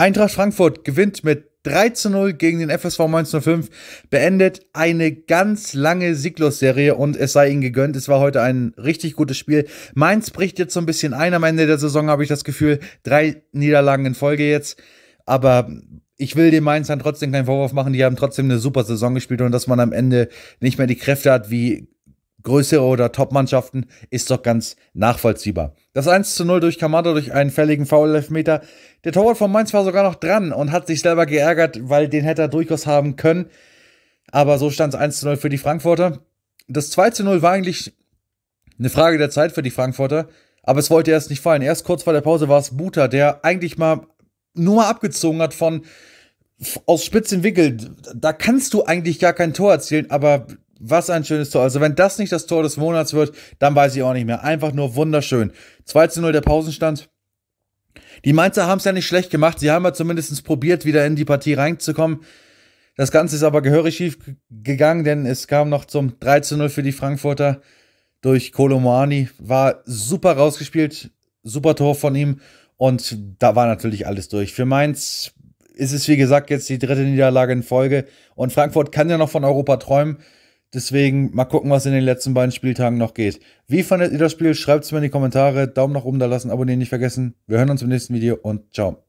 Eintracht Frankfurt gewinnt mit 3 zu 0 gegen den FSV 1905, beendet eine ganz lange sieglos und es sei ihnen gegönnt. Es war heute ein richtig gutes Spiel. Mainz bricht jetzt so ein bisschen ein am Ende der Saison, habe ich das Gefühl. Drei Niederlagen in Folge jetzt. Aber ich will den Mainzern trotzdem keinen Vorwurf machen. Die haben trotzdem eine super Saison gespielt und dass man am Ende nicht mehr die Kräfte hat, wie größere oder Top-Mannschaften ist doch ganz nachvollziehbar. Das 1 zu 0 durch Kamada durch einen fälligen Foul-Elfmeter. Der Torwart von Mainz war sogar noch dran und hat sich selber geärgert, weil den hätte er durchaus haben können. Aber so stand es 1 zu 0 für die Frankfurter. Das 2 zu 0 war eigentlich eine Frage der Zeit für die Frankfurter, aber es wollte erst nicht fallen. Erst kurz vor der Pause war es Buta, der eigentlich mal nur mal abgezogen hat von aus spitzen Winkel. Da kannst du eigentlich gar kein Tor erzielen, aber was ein schönes Tor. Also wenn das nicht das Tor des Monats wird, dann weiß ich auch nicht mehr. Einfach nur wunderschön. 2 zu 0 der Pausenstand. Die Mainzer haben es ja nicht schlecht gemacht. Sie haben ja zumindest probiert, wieder in die Partie reinzukommen. Das Ganze ist aber gehörig schief gegangen, denn es kam noch zum 3 zu 0 für die Frankfurter durch Kolomani. War super rausgespielt. Super Tor von ihm. Und da war natürlich alles durch. Für Mainz ist es, wie gesagt, jetzt die dritte Niederlage in Folge. Und Frankfurt kann ja noch von Europa träumen. Deswegen mal gucken, was in den letzten beiden Spieltagen noch geht. Wie fandet ihr das Spiel? Schreibt es mir in die Kommentare. Daumen nach oben da lassen, abonnieren nicht vergessen. Wir hören uns im nächsten Video und ciao.